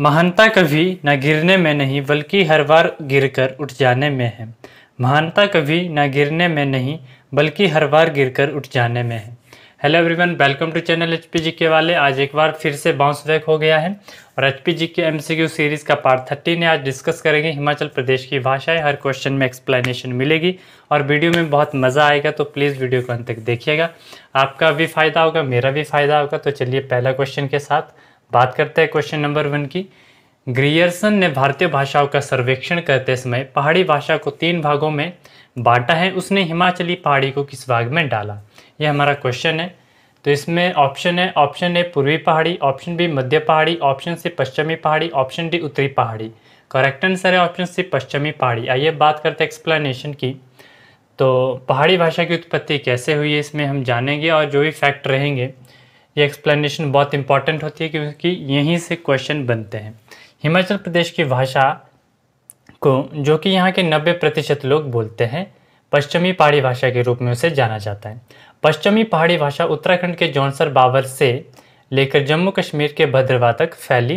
महानता कभी न गिरने में नहीं बल्कि हर बार गिरकर उठ जाने में है महानता कभी न गिरने में नहीं बल्कि हर बार गिरकर उठ जाने में है hello everyone welcome to channel H P G के वाले आज एक बार फिर से बाउंस बैक हो गया है और एच पी जी के एम सी क्यू सीरीज़ का पार्ट थर्टीन है आज डिस्कस करेंगे हिमाचल प्रदेश की भाषाएं हर क्वेश्चन में एक्सप्लेनेशन मिलेगी और वीडियो में बहुत मज़ा आएगा तो प्लीज़ वीडियो को अंत तक देखिएगा आपका भी फ़ायदा होगा मेरा भी फ़ायदा होगा तो चलिए पहला क्वेश्चन के साथ बात करते हैं क्वेश्चन नंबर वन की ग्रियर्सन ने भारतीय भाषाओं का सर्वेक्षण करते समय पहाड़ी भाषा को तीन भागों में बांटा है उसने हिमाचली पहाड़ी को किस भाग में डाला यह हमारा क्वेश्चन है तो इसमें ऑप्शन है ऑप्शन ए पूर्वी पहाड़ी ऑप्शन बी मध्य पहाड़ी ऑप्शन सी पश्चिमी पहाड़ी ऑप्शन डी उत्तरी पहाड़ी करेक्ट आंसर है ऑप्शन सी पश्चिमी पहाड़ी आइए बात करते हैं एक्सप्लेनेशन की तो पहाड़ी भाषा की उत्पत्ति कैसे हुई है इसमें हम जानेंगे और जो भी फैक्ट रहेंगे ये एक्सप्लेनेशन बहुत इंपॉर्टेंट होती है क्योंकि यहीं से क्वेश्चन बनते हैं हिमाचल प्रदेश की भाषा को जो कि यहाँ के 90 प्रतिशत लोग बोलते हैं पश्चिमी पहाड़ी भाषा के रूप में उसे जाना जाता है पश्चिमी पहाड़ी भाषा उत्तराखंड के जौनसर बाबर से लेकर जम्मू कश्मीर के भद्रवा तक फैली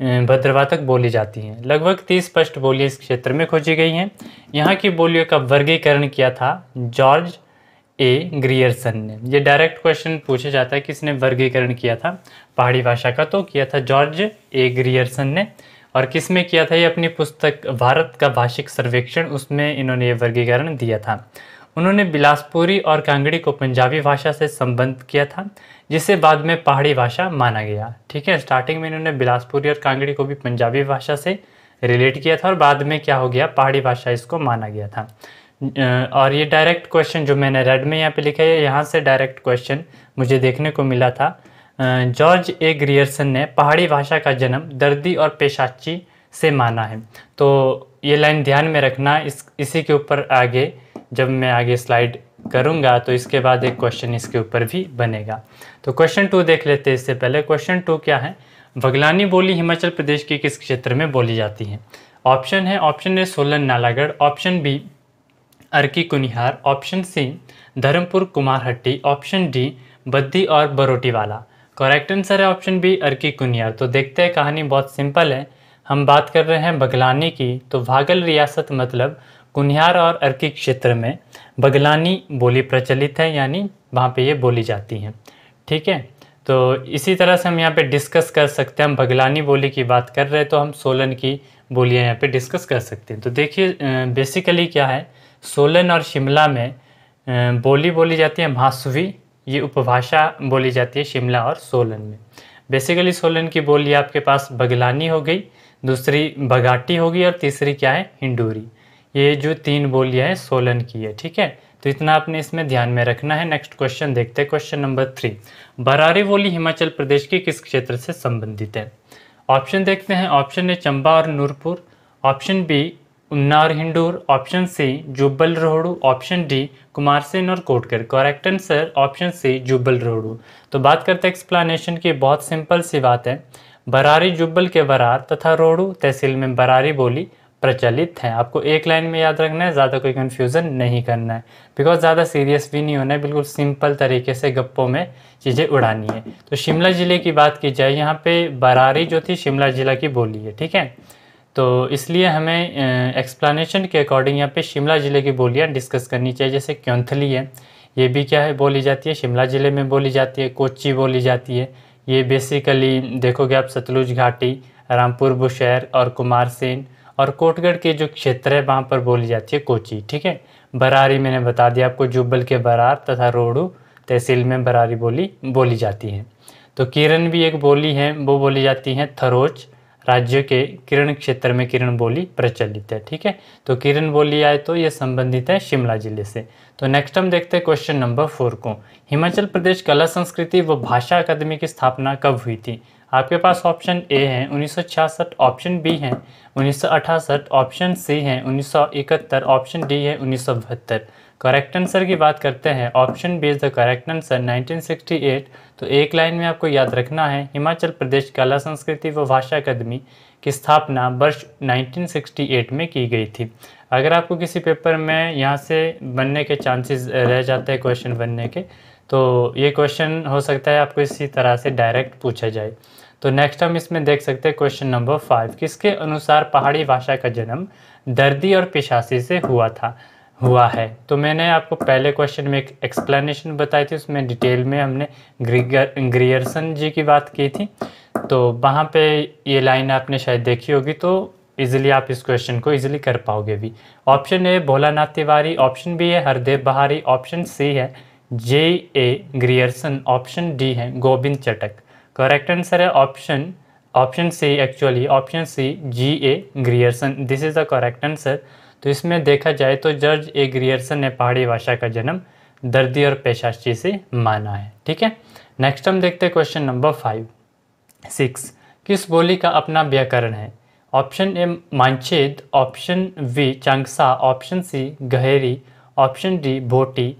अं, भद्रवा तक बोली जाती हैं लगभग तीस स्पष्ट बोलियाँ इस क्षेत्र में खोजी गई हैं यहाँ की बोलियों का वर्गीकरण किया था जॉर्ज ए ग्रियर्सन ने ये डायरेक्ट क्वेश्चन पूछा जाता है कि इसने वर्गीकरण किया था पहाड़ी भाषा का तो किया था जॉर्ज ए ग्रियर्सन ने और किस में किया था ये अपनी पुस्तक भारत का भाषिक सर्वेक्षण उसमें इन्होंने ये वर्गीकरण दिया था उन्होंने बिलासपुरी और कांगड़ी को पंजाबी भाषा से संबंध किया था जिसे बाद में पहाड़ी भाषा माना गया ठीक है स्टार्टिंग में इन्होंने बिलासपुरी और कांगड़ी को भी पंजाबी भाषा से रिलेट किया था और बाद में क्या हो गया पहाड़ी भाषा इसको माना गया था और ये डायरेक्ट क्वेश्चन जो मैंने रेड में यहाँ पे लिखा है यहाँ से डायरेक्ट क्वेश्चन मुझे देखने को मिला था जॉर्ज ए ग्रियर्सन ने पहाड़ी भाषा का जन्म दर्दी और पेशाची से माना है तो ये लाइन ध्यान में रखना इस इसी के ऊपर आगे जब मैं आगे स्लाइड करूँगा तो इसके बाद एक क्वेश्चन इसके ऊपर भी बनेगा तो क्वेश्चन टू देख लेते हैं इससे पहले क्वेश्चन टू क्या है बगलानी बोली हिमाचल प्रदेश के किस क्षेत्र में बोली जाती है ऑप्शन है option A Solan Nalagarh option B Arki Kunihar option C Dharampur Kumarhatti option D Baddi और बरोटी वाला करेक्ट आंसर है ऑप्शन बी अर्की कुनिहार तो देखते हैं कहानी बहुत सिंपल है हम बात कर रहे हैं बगलानी की तो भागल रियासत मतलब कुनिहार और अर्की क्षेत्र में बगलानी बोली प्रचलित है यानी वहाँ पे ये बोली जाती है ठीक है तो इसी तरह से हम यहाँ पे डिस्कस कर सकते हैं हम बगलानी बोली की बात कर रहे हैं तो हम सोलन की बोलियाँ यहाँ पे डिस्कस कर सकते हैं तो देखिए बेसिकली क्या है सोलन और शिमला में बोली बोली जाती है म्हासवी ये उपभाषा बोली जाती है शिमला और सोलन में बेसिकली सोलन की बोली आपके पास बगलानी हो गई दूसरी बगाटी होगी और तीसरी क्या है हिंडूरी ये जो तीन बोलियाँ हैं सोलन की है ठीक है तो इतना आपने इसमें ध्यान में रखना है नेक्स्ट क्वेश्चन देखते हैं क्वेश्चन नंबर थ्री बरारी बोली हिमाचल प्रदेश के किस क्षेत्र से संबंधित है ऑप्शन देखते हैं ऑप्शन ए चंबा और नूरपुर ऑप्शन बी उन्ना और Hindur option C Jubbal Rohru option D Kumarsain और Kotgarh correct answer option C Jubbal Rohru तो बात करते हैं एक्सप्लानशन की बहुत सिंपल सी बात है बरारी जुब्बल के बरार तथा रोहड़ू तहसील में बरारी बोली प्रचलित है आपको एक लाइन में याद रखना है ज़्यादा कोई कन्फ्यूज़न नहीं करना है बिकॉज ज़्यादा सीरियस भी नहीं होना है बिल्कुल सिंपल तरीके से गप्पों में चीज़ें उड़ानी है तो शिमला ज़िले की बात की जाए यहाँ पे बरारी जो थी शिमला ज़िला की बोली है ठीक है तो इसलिए हमें एक्सप्लानीशन के अकॉर्डिंग यहाँ पे शिमला ज़िले की बोलियाँ डिस्कस करनी चाहिए जैसे क्योंथली है ये भी क्या है बोली जाती है शिमला ज़िले में बोली जाती है कोची बोली जाती है ये बेसिकली देखोगे आप सतलुज घाटी रामपुर बुशहर और कुमार सेन और कोटगढ़ के जो क्षेत्र है वहाँ पर बोली जाती है कोची ठीक है बरारी मैंने बता दिया आपको जुब्बल के बरार तथा रोडू तहसील में बरारी बोली बोली जाती है तो किरण भी एक बोली है वो बोली जाती है थरोच राज्य के किरण क्षेत्र में किरण बोली प्रचलित है ठीक है तो किरण बोली आए तो ये संबंधित है शिमला जिले से तो नेक्स्ट हम देखते हैं क्वेश्चन नंबर फोर को हिमाचल प्रदेश कला संस्कृति व भाषा अकादमी की स्थापना कब हुई थी आपके पास ऑप्शन ए है 1966 ऑप्शन बी है 1968 ऑप्शन सी है 1971 ऑप्शन डी है उन्नीस करेक्ट आंसर की बात करते हैं option B is the correct answer 1968 तो एक लाइन में आपको याद रखना है हिमाचल प्रदेश कला संस्कृति व भाषा अकादमी की स्थापना वर्ष 1968 में की गई थी अगर आपको किसी पेपर में यहाँ से बनने के चांसेस रह जाते हैं क्वेश्चन बनने के तो ये क्वेश्चन हो सकता है आपको इसी तरह से डायरेक्ट पूछा जाए तो नेक्स्ट हम इसमें देख सकते हैं क्वेश्चन नंबर फाइव किसके अनुसार पहाड़ी भाषा का जन्म दर्दी और पिशासी से हुआ था हुआ है तो मैंने आपको पहले क्वेश्चन में एक एक्सप्लेनेशन बताई थी उसमें डिटेल में हमने ग्रीगर ग्रियर्सन जी की बात की थी तो वहाँ पे ये लाइन आपने शायद देखी होगी तो इजीली आप इस क्वेश्चन को इजीली कर पाओगे भी option A Bholanath Tiwari option B है हरदेव बहारी ऑप्शन सी है J A Grierson option D है गोविंद चटक करेक्ट आंसर है option option C actually option C G A Grierson this is the correct answer तो इसमें देखा जाए तो जर्ज ए ग्रियर्सन ने पहाड़ी भाषा का जन्म दर्दी और पेशाशी से माना है ठीक है नेक्स्ट हम देखते हैं क्वेश्चन नंबर फाइव सिक्स किस बोली का अपना व्याकरण है option A Manchad option V Changsa option C Gaheri option D Bhoti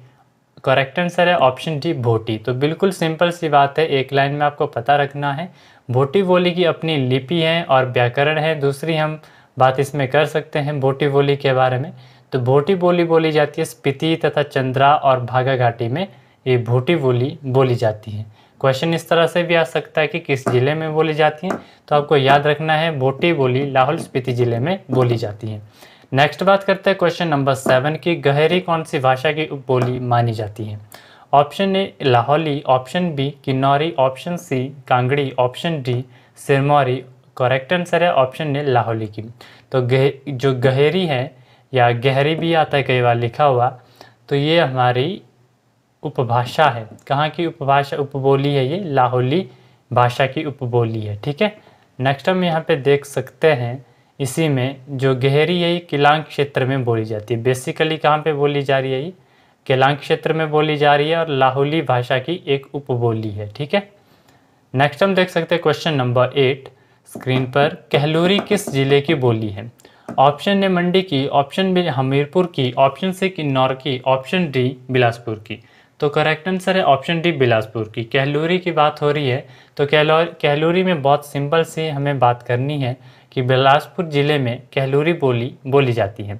correct answer है ऑप्शन डी भोटी तो बिल्कुल सिंपल सी बात है एक लाइन में आपको पता रखना है भोटी बोली की अपनी लिपि है और व्याकरण है दूसरी हम बात इसमें कर सकते हैं भोटी बोली के बारे में तो भोटी बोली बोली जाती है स्पीति तथा चंद्रा और भागा घाटी में ये भोटी बोली बोली जाती है क्वेश्चन इस तरह से भी आ सकता है कि किस ज़िले में बोली जाती हैं तो आपको याद रखना है भोटी बोली लाहौल स्पीति ज़िले में बोली जाती है नेक्स्ट बात करते हैं क्वेश्चन नंबर सेवन की गहरी कौन सी भाषा की बोली मानी जाती है option A Lahauli option B Kinnauri option C Kangri option D Sirmauri correct answer है ऑप्शन ए लाहौली की तो गह जो गहरी है या गहरी भी आता है कई बार लिखा हुआ तो ये हमारी उपभाषा है कहाँ की उपभाषा उपबोली है ये लाहौली भाषा की उपबोली है ठीक है नेक्स्ट हम यहाँ पे देख सकते हैं इसी में जो गहरी है ये किलांग क्षेत्र में बोली जाती है बेसिकली कहाँ पे बोली जा रही है ये केलांग क्षेत्र में बोली जा रही है और लाहौली भाषा की एक उपबोली है ठीक है नेक्स्ट हम देख सकते हैं क्वेश्चन नंबर एट स्क्रीन पर कहलूरी किस जिले की बोली है ऑप्शन ए मंडी की ऑप्शन बी हमीरपुर की ऑप्शन सी किन्नौर की ऑप्शन डी बिलासपुर की तो करेक्ट आंसर है ऑप्शन डी बिलासपुर की कहलूरी की बात हो रही है तो कहलौर कहलूरी में बहुत सिंपल से हमें बात करनी है कि बिलासपुर ज़िले में कहलूरी बोली बोली जाती है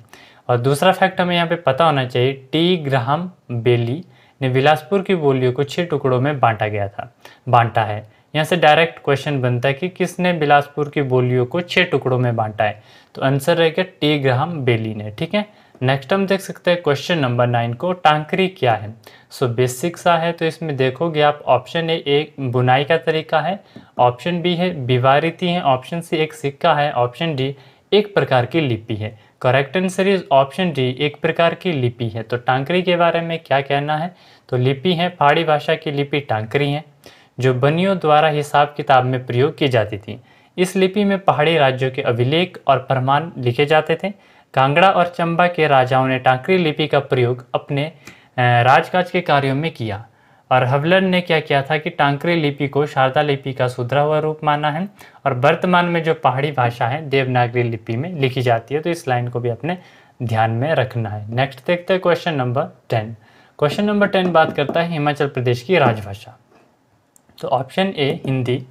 और दूसरा फैक्ट हमें यहाँ पे पता होना चाहिए टी ग्राहम बेली ने बिलासपुर की बोलियों को छह टुकड़ों में बांटा गया था बांटा है यहाँ से डायरेक्ट क्वेश्चन बनता है कि किसने बिलासपुर की बोलियों को छह टुकड़ों में बांटा है तो आंसर रहेगा टी ग्राहम बेली ने ठीक है नेक्स्ट हम देख सकते हैं क्वेश्चन नंबर नाइन को टांकरी क्या है सो so, बेसिक सा है तो इसमें देखोगे आप ऑप्शन ए एक बुनाई का तरीका है ऑप्शन बी है बीवारीती है ऑप्शन सी एक सिक्का है ऑप्शन डी एक प्रकार की लिपि है correct answer is option D एक प्रकार की लिपि है तो टांकरी के बारे में क्या कहना है तो लिपि है पहाड़ी भाषा की लिपि टांकरी है जो बनियों द्वारा हिसाब किताब में प्रयोग की जाती थी इस लिपि में पहाड़ी राज्यों के अभिलेख और प्रमाण लिखे जाते थे कांगड़ा और चंबा के राजाओं ने टांकरी लिपि का प्रयोग अपने राजकाज के कार्यों में किया और हवलन ने क्या किया था कि टांकरी लिपि को शारदा लिपि का सुधरा हुआ रूप माना है और वर्तमान में जो पहाड़ी भाषा है देवनागरी लिपि में लिखी जाती है तो इस लाइन को भी अपने ध्यान में रखना है नेक्स्ट देखते हैं question number ten question number ten बात करता है हिमाचल प्रदेश की राजभाषा तो option A Hindi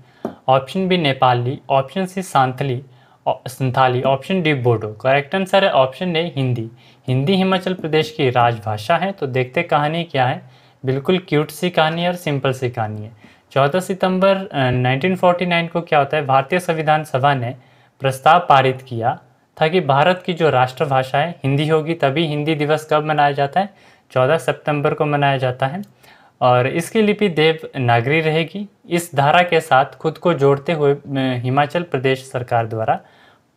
option B Nepali option C Santhali Santhali option D Bodo correct answer है ऑप्शन ए हिंदी हिंदी हिमाचल प्रदेश की राजभाषा है तो देखते कहानी क्या है बिल्कुल क्यूट सी कहानी है और सिंपल सी कहानी है चौदह सितंबर 1949 को क्या होता है भारतीय संविधान सभा ने प्रस्ताव पारित किया था कि भारत की जो राष्ट्रभाषा है हिंदी होगी तभी हिंदी दिवस कब मनाया जाता है चौदह सितंबर को मनाया जाता है और इसकी लिपि देव नागरी रहेगी इस धारा के साथ खुद को जोड़ते हुए हिमाचल प्रदेश सरकार द्वारा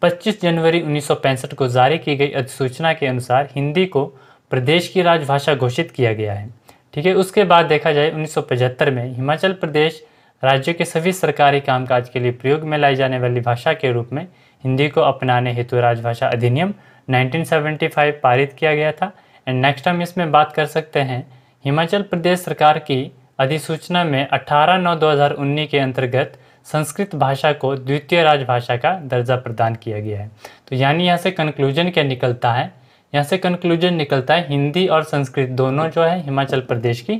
25 जनवरी 1965 को जारी की गई अधिसूचना के अनुसार हिंदी को प्रदेश की राजभाषा घोषित किया गया है ठीक है उसके बाद देखा जाए 1975 में हिमाचल प्रदेश राज्य के सभी सरकारी कामकाज के लिए प्रयोग में लाई जाने वाली भाषा के रूप में हिंदी को अपनाने हेतु राजभाषा अधिनियम 1975 पारित किया गया था एंड नेक्स्ट हम इसमें बात कर सकते हैं हिमाचल प्रदेश सरकार की अधिसूचना में 18 नौ 2019 के अंतर्गत संस्कृत भाषा को द्वितीय राजभाषा का दर्जा प्रदान किया गया है तो यानी यहाँ से कंक्लूजन क्या निकलता है यहाँ से कंक्लूजन निकलता है हिंदी और संस्कृत दोनों जो है हिमाचल प्रदेश की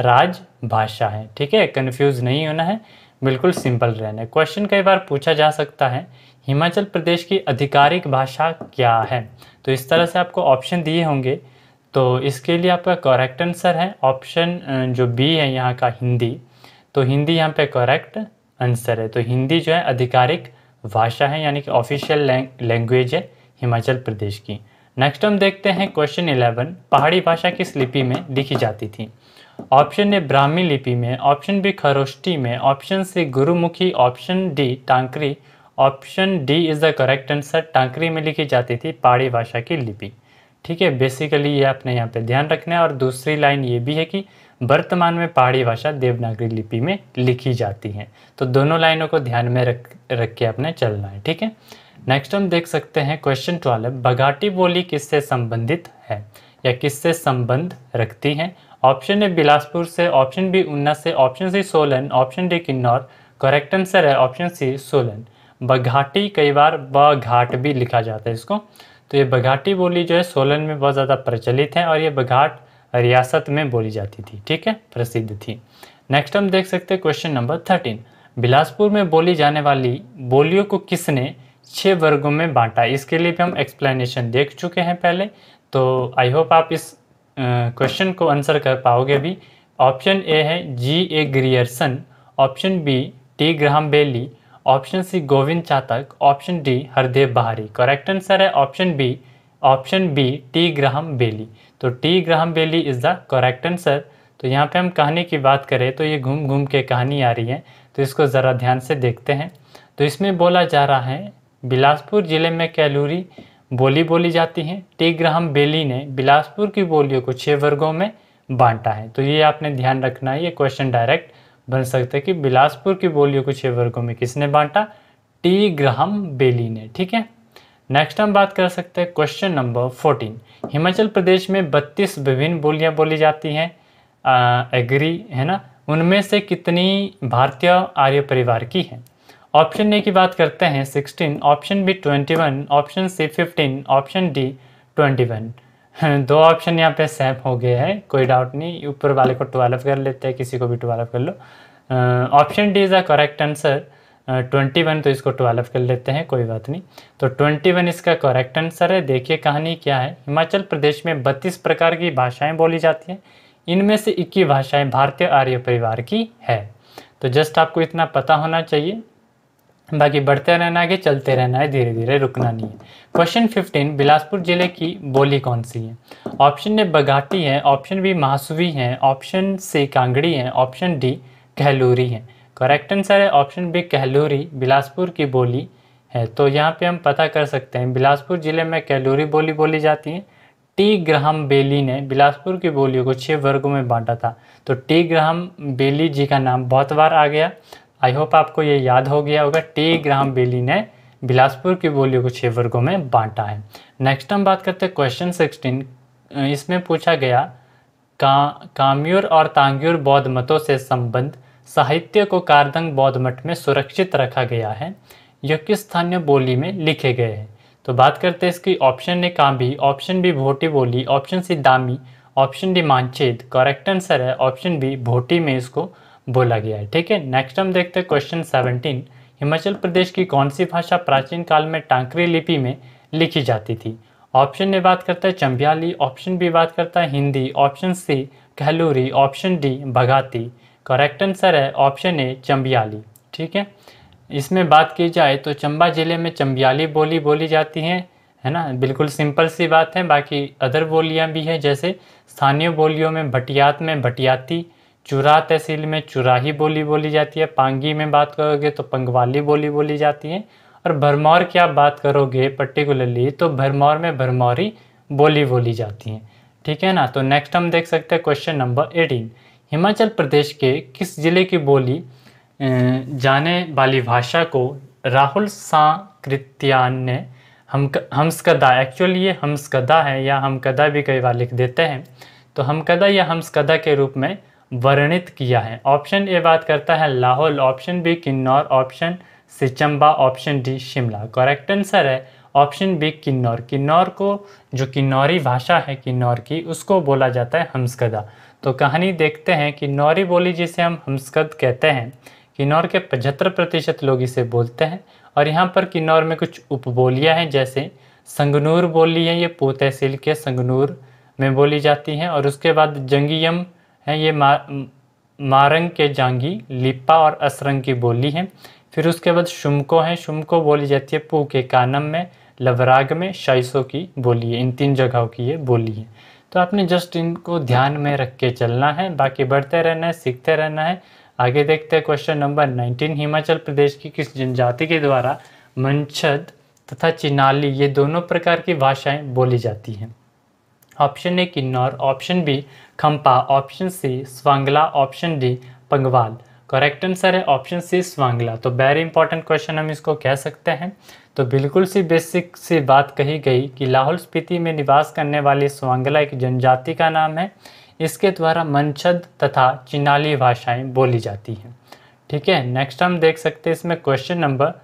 राजभाषा है ठीक है कन्फ्यूज़ नहीं होना है बिल्कुल सिंपल रहना है क्वेश्चन कई बार पूछा जा सकता है हिमाचल प्रदेश की आधिकारिक भाषा क्या है तो इस तरह से आपको ऑप्शन दिए होंगे तो इसके लिए आपका करेक्ट आंसर है ऑप्शन जो बी है यहाँ का हिंदी तो हिंदी यहाँ पे करेक्ट आंसर है तो हिंदी जो है आधिकारिक भाषा है यानी कि ऑफिशियल लैंग्वेज है हिमाचल प्रदेश की नेक्स्ट हम देखते हैं क्वेश्चन इलेवन पहाड़ी भाषा किस लिपि में लिखी जाती थी ऑप्शन ए ब्राह्मी लिपि में ऑप्शन बी खरोष्टी में option C Gurmukhi option D Takri option D is the correct answer Takri में लिखी जाती थी पहाड़ी भाषा की लिपि ठीक है बेसिकली ये आपने यहाँ पे ध्यान रखना है और दूसरी लाइन ये भी है कि वर्तमान में पहाड़ी भाषा देवनागरी लिपि में लिखी जाती है तो दोनों लाइनों को ध्यान में रख रख के आपने चलना है ठीक है नेक्स्ट हम देख सकते हैं क्वेश्चन ट्वेल्व बगाटी बोली किससे संबंधित है या किससे संबंध रखती है ऑप्शन ए बिलासपुर से ऑप्शन बी उन्ना से option C Solan option D Kinnaur correct answer है ऑप्शन सी सोलन बघाटी कई बार ब घाट भी लिखा जाता है इसको तो ये बघाटी बोली जो है सोलन में बहुत ज़्यादा प्रचलित है और ये बघाट रियासत में बोली जाती थी ठीक है प्रसिद्ध थी नेक्स्ट हम देख सकते हैं क्वेश्चन नंबर थर्टीन बिलासपुर में बोली जाने वाली बोलियों को किसने छः वर्गों में बांटा इसके लिए भी हम एक्सप्लेनेशन देख चुके हैं पहले तो आई होप आप इस क्वेश्चन को आंसर कर पाओगे भी ऑप्शन ए है G A Grierson option B T Graham Bailey option C Govind Chatak option D Hardev Bahri correct answer है option B option B T Graham Bailey तो T Graham Bailey is the correct answer तो यहाँ पे हम कहानी की बात करें तो ये घूम घूम के कहानी आ रही है तो इसको ज़रा ध्यान से देखते हैं तो इसमें बोला जा रहा है बिलासपुर ज़िले में कैलूरी बोली बोली जाती है टी बेली ने बिलासपुर की बोलियों को छः वर्गों में बांटा है तो ये आपने ध्यान रखना है ये क्वेश्चन डायरेक्ट बन सकता है कि बिलासपुर की बोलियों को छः वर्गों में किसने बांटा टी ग्रहम बेली ने ठीक है नेक्स्ट हम बात कर सकते हैं question number fourteen Himachal Pradesh में बत्तीस विभिन्न बोलियाँ बोली जाती हैं एग्री है ना उनमें से कितनी भारतीय आर्य परिवार की हैं ऑप्शन ए की बात करते हैं sixteen option B twenty one option C fifteen option D twenty one दो ऑप्शन यहाँ पे सेफ हो गए हैं कोई डाउट नहीं ऊपर वाले को ट्वेल्व कर लेते हैं किसी को भी ट्वेल्व कर लो option D is a correct answer twenty one तो इसको ट्वेल्व कर लेते हैं कोई बात नहीं तो ट्वेंटी वन इसका करेक्ट आंसर है देखिए कहानी क्या है हिमाचल प्रदेश में बत्तीस प्रकार की भाषाएं बोली जाती हैं इनमें से इक्कीस भाषाएं भारतीय आर्य परिवार की है तो जस्ट आपको इतना पता होना चाहिए बाकी बढ़ते रहना है कि चलते रहना है धीरे धीरे रुकना नहीं है क्वेश्चन 15 बिलासपुर ज़िले की बोली कौन सी है ऑप्शन ए बघाटी है ऑप्शन बी महासुवी है ऑप्शन सी कांगड़ी है ऑप्शन डी कहलूरी है करेक्ट आंसर है ऑप्शन बी कहलूरी बिलासपुर की बोली है तो यहाँ पे हम पता कर सकते हैं बिलासपुर ज़िले में कहलूरी बोली बोली जाती है टी ग्रहम बेली ने बिलासपुर की बोलियों को छः वर्गों में बांटा था तो टी ग्रहम बेली जी का नाम बहुत बार आ गया आई होप आपको ये याद हो गया होगा टी ग्राम बेली ने बिलासपुर की बोलियों को छः वर्गों में बांटा है नेक्स्ट हम बात करते हैं क्वेश्चन सिक्सटीन इसमें पूछा गया का काम्यूर और तांग्यूर बौद्ध मतों से संबंध साहित्य को कारदंग बौद्ध मठ में सुरक्षित रखा गया है यह किस स्थानीय बोली में लिखे गए हैं तो बात करते हैं इसकी option A Kambi option B Bhoti बोली option C Dami option D Manchad correct answer है ऑप्शन बी भोटी में इसको बोला गया है ठीक है नेक्स्ट हम देखते हैं क्वेश्चन सेवनटीन हिमाचल प्रदेश की कौन सी भाषा प्राचीन काल में टांकरी लिपि में लिखी जाती थी ऑप्शन ए बात करता है चंबियाली ऑप्शन बी बात करता है Hindi option C Kahluri option D Baghati correct answer है ऑप्शन ए चंबियाली ठीक है इसमें बात की जाए तो चंबा ज़िले में चंबियाली बोली बोली जाती है है ना बिल्कुल सिंपल सी बात है बाकी अदर बोलियां भी हैं जैसे स्थानीय बोलियों में भटियात में भटियाती चुरा तहसील में चुराही बोली बोली जाती है पांगी में बात करोगे तो पंगवाली बोली बोली जाती है और भरमौर की आप बात करोगे पर्टिकुलरली तो भरमौर में भरमौरी बोली बोली जाती हैं ठीक है ना तो नेक्स्ट हम देख सकते हैं question number eighteen Himachal Pradesh के किस ज़िले की बोली जाने वाली भाषा को राहुल सांकृत्यान ने हम हमसकदा एक्चुअली ये हमसकदा है या हमकदा भी कई बार लिख देते हैं तो हमकदा या हमसकदा के रूप में वर्णित किया है ऑप्शन ए बात करता है Lahaul option B Kinnaur option C Chamba option D Shimla correct answer है ऑप्शन बी किन्नौर किन्नौर को जो किन्नौरी भाषा है किन्नौर की उसको बोला जाता है हमस्कदा तो कहानी देखते हैं किन्नौरी बोली जिसे हम हमस्कद कहते हैं किन्नौर के पचहत्तर प्रतिशत लोग इसे बोलते हैं और यहाँ पर किन्नौर में कुछ उपबोलियाँ हैं जैसे संगनूर बोली है ये पोतहसील के संगनूर में बोली जाती हैं और उसके बाद जंगीयम हैं ये मा मारंग के जांगी लिप्पा और असरंग की बोली है फिर उसके बाद शुमको है शुमको बोली जाती है पू के कानम में लवराग में शाइसो की बोली है इन तीन जगहों की ये बोली है तो आपने जस्ट इनको ध्यान में रख के चलना है बाकी बढ़ते रहना है सीखते रहना है आगे देखते हैं question number nineteen Himachal Pradesh की किस जनजाति के द्वारा मंचद तथा चिनाली ये दोनों प्रकार की भाषाएं बोली जाती हैं option A Kinnaur option B Khampa option C Swangla option D Pangwal correct answer है ऑप्शन सी स्वांगला तो वेरी इंपॉर्टेंट क्वेश्चन हम इसको कह सकते हैं तो बिल्कुल सी बेसिक सी बात कही गई कि लाहौल स्पीति में निवास करने वाली स्वांगला एक जनजाति का नाम है इसके द्वारा मनछद तथा चिनाली भाषाएं बोली जाती हैं ठीक है नेक्स्ट हम देख सकते हैं इसमें क्वेश्चन नंबर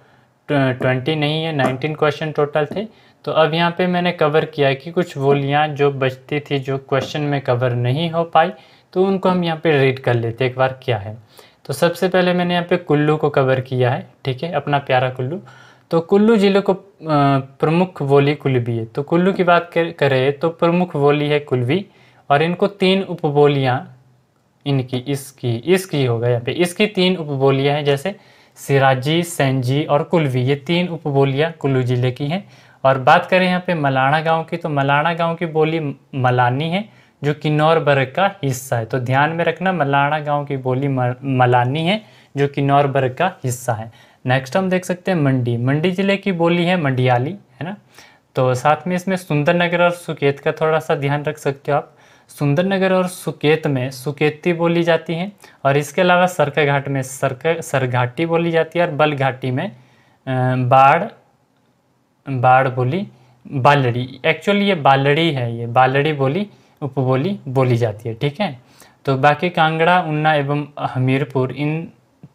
ट्वेंटी नहीं है नाइनटीन क्वेश्चन टोटल थे तो अब यहाँ पे मैंने कवर किया कि कुछ बोलियाँ जो बचती थी जो क्वेश्चन में कवर नहीं हो पाई तो उनको हम यहाँ पे रीड कर लेते एक बार क्या है तो सबसे पहले मैंने यहाँ पे कुल्लू को कवर किया है ठीक है अपना प्यारा कुल्लू तो कुल्लू ज़िले को प्रमुख बोली कुलवी है तो कुल्लू की बात कर, करें तो प्रमुख बोली है कुलवी और इनको तीन उप इनकी इसकी इसकी होगा यहाँ पे इसकी तीन बोलियाँ हैं जैसे सिराजी सेंजी और कुलवी ये तीन बोलियाँ कुल्लू ज़िले की हैं और बात करें यहाँ पे मलाना गांव की तो मलाना गांव की बोली मलानी है जो किन्नौर वर्ग का हिस्सा है तो ध्यान में रखना मलाना गांव की बोली मलानी है जो किन्नौर वर्ग का हिस्सा है नेक्स्ट हम देख सकते हैं मंडी मंडी ज़िले की बोली है मंडियाली है ना तो साथ में इसमें सुंदरनगर और सुकेत का थोड़ा सा ध्यान रख सकते हो आप सुंदरनगर और सुकेत में सुकेती बोली जाती है और इसके अलावा सरका घाट में सरका सरघाटी बोली जाती है और बलघाटी में बाढ़ बाढ़ बोली बालड़ी एक्चुअली ये बालड़ी है ये बालड़ी बोली उपबोली बोली जाती है ठीक है तो बाकी कांगड़ा उन्ना एवं हमीरपुर इन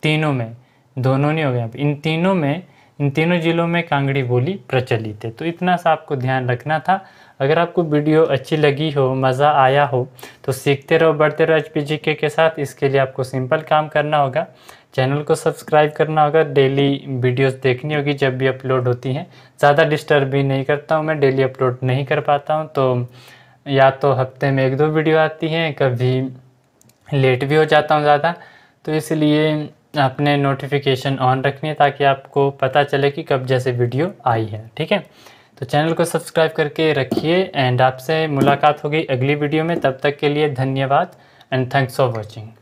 तीनों में दोनों नहीं हो गए इन तीनों में इन तीनों जिलों में कांगड़ी बोली प्रचलित है तो इतना सा आपको ध्यान रखना था अगर आपको वीडियो अच्छी लगी हो मज़ा आया हो तो सीखते रहो बढ़ते रहो एच पी के साथ इसके लिए आपको सिंपल काम करना होगा चैनल को सब्सक्राइब करना होगा डेली वीडियोस देखनी होगी जब भी अपलोड होती हैं ज़्यादा डिस्टर्ब भी नहीं करता हूँ मैं डेली अपलोड नहीं कर पाता हूँ तो या तो हफ्ते में एक दो वीडियो आती हैं कभी लेट भी हो जाता हूँ ज़्यादा तो इसलिए अपने नोटिफिकेशन ऑन रखनी है ताकि आपको पता चले कि कब जैसे वीडियो आई है ठीक है तो चैनल को सब्सक्राइब करके रखिए एंड आपसे मुलाकात होगी अगली वीडियो में तब तक के लिए धन्यवाद एंड थैंक्स फॉर वॉचिंग